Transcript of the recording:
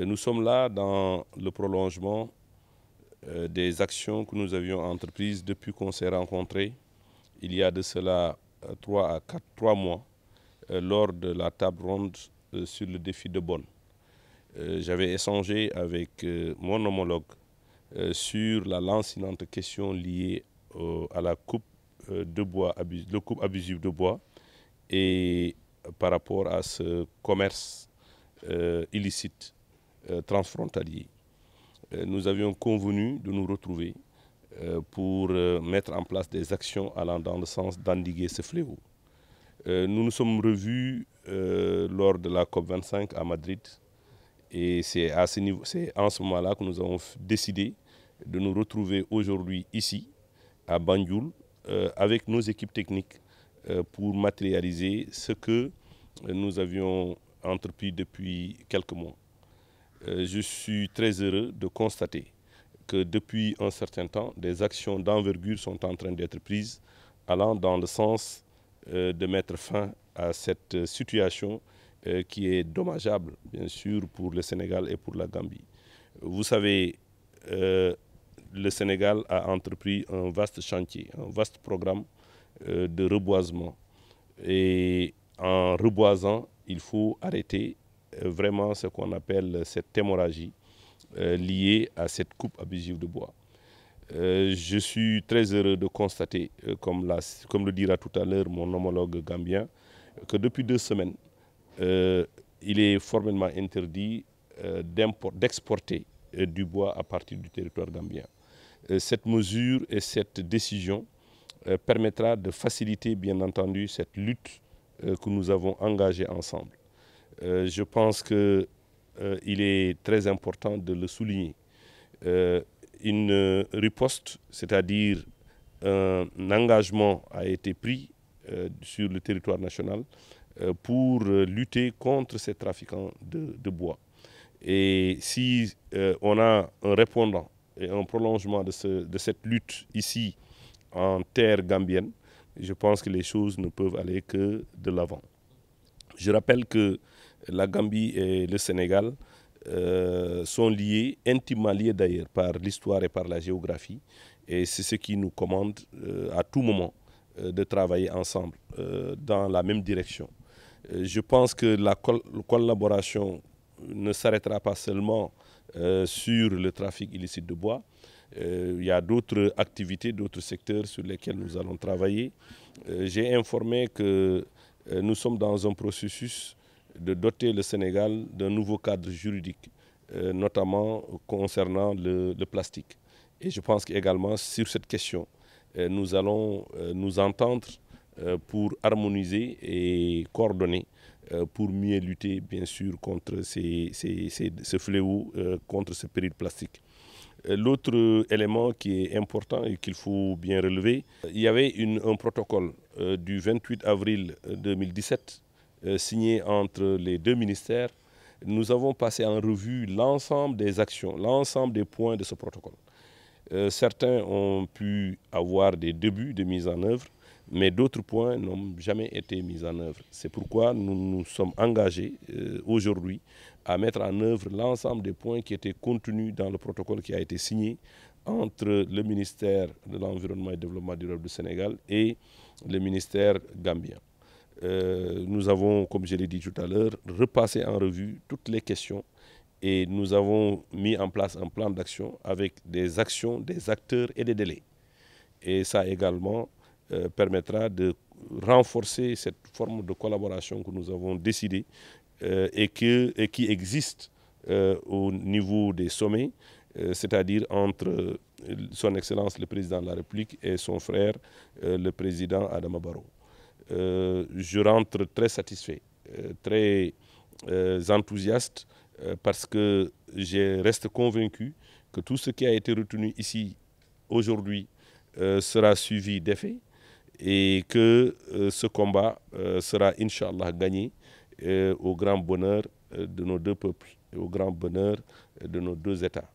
Euh, nous sommes là dans le prolongement euh, des actions que nous avions entreprises depuis qu'on s'est rencontrés il y a de cela euh, trois à quatre, trois mois lors de la table ronde sur le défi de Bonn. J'avais échangé avec mon homologue sur la lancinante question liée à la coupe de bois, le coupe abusive de bois et par rapport à ce commerce illicite euh, transfrontalier, euh, nous avions convenu de nous retrouver euh, pour mettre en place des actions allant dans le sens d'endiguer ce fléau. Nous nous sommes revus lors de la COP25 à Madrid et c'est à ce niveau, c'est en ce moment-là que nous avons décidé de nous retrouver aujourd'hui ici à Banjul avec nos équipes techniques pour matérialiser ce que nous avions entrepris depuis quelques mois. Euh, je suis très heureux de constater que depuis un certain temps, des actions d'envergure sont en train d'être prises allant dans le sens euh, de mettre fin à cette situation euh, qui est dommageable, bien sûr, pour le Sénégal et pour la Gambie. Vous savez, le Sénégal a entrepris un vaste chantier, un vaste programme de reboisement. Et en reboisant, il faut arrêter euh, vraiment ce qu'on appelle cette hémorragie euh, liée à cette coupe abusive de bois. Euh, je suis très heureux de constater, comme, comme, le dira tout à l'heure mon homologue gambien, que depuis deux semaines, il est formellement interdit d'exporter du bois à partir du territoire gambien. cette mesure et cette décision permettra de faciliter, bien entendu, cette lutte que nous avons engagée ensemble. Euh, je pense qu'il euh, est très important de le souligner. Euh, une riposte, c'est-à-dire un engagement a été pris sur le territoire national pour lutter contre ces trafiquants de, bois. Et si on a un répondant et un prolongement de, de cette lutte ici en terre gambienne, je pense que les choses ne peuvent aller que de l'avant. Je rappelle que la Gambie et le Sénégal euh, sont liés, intimement liés d'ailleurs, par l'histoire et par la géographie. Et c'est ce qui nous commande euh, à tout moment euh, de travailler ensemble dans la même direction. je pense que la collaboration ne s'arrêtera pas seulement sur le trafic illicite de bois, il y a d'autres activités, d'autres secteurs sur lesquels nous allons travailler. J'ai informé que euh, nous sommes dans un processus de doter le Sénégal d'un nouveau cadre juridique, euh, notamment concernant le, plastique. Et je pense qu'également sur cette question, euh, nous allons nous entendre pour harmoniser et coordonner pour mieux lutter, bien sûr, contre ces, ce fléau, contre ce péril plastique. Euh, l'autre élément qui est important et qu'il faut bien relever, euh, il y avait un protocole euh, du 28 avril 2017 signé entre les deux ministères. Nous avons passé en revue l'ensemble des actions, l'ensemble des points de ce protocole. certains ont pu avoir des débuts de mise en œuvre, mais d'autres points n'ont jamais été mis en œuvre. C'est pourquoi nous nous sommes engagés euh, aujourd'hui à mettre en œuvre l'ensemble des points qui étaient contenus dans le protocole qui a été signé entre le ministère de l'Environnement et du Développement durable du Sénégal et le ministère gambien. Euh, nous avons, comme je l'ai dit tout à l'heure, repassé en revue toutes les questions et nous avons mis en place un plan d'action avec des actions, des acteurs et des délais. Et ça également, euh, permettra de renforcer cette forme de collaboration que nous avons décidée euh, et, qui existe euh, au niveau des sommets, c'est-à-dire entre son Excellence le Président de la République et son frère, le Président Adama Barrow. je rentre très satisfait, très enthousiaste, parce que je reste convaincu que tout ce qui a été retenu ici aujourd'hui sera suivi d'effet et que euh, ce combat euh, sera, inshallah gagné euh, au grand bonheur de nos deux peuples au grand bonheur de nos deux États.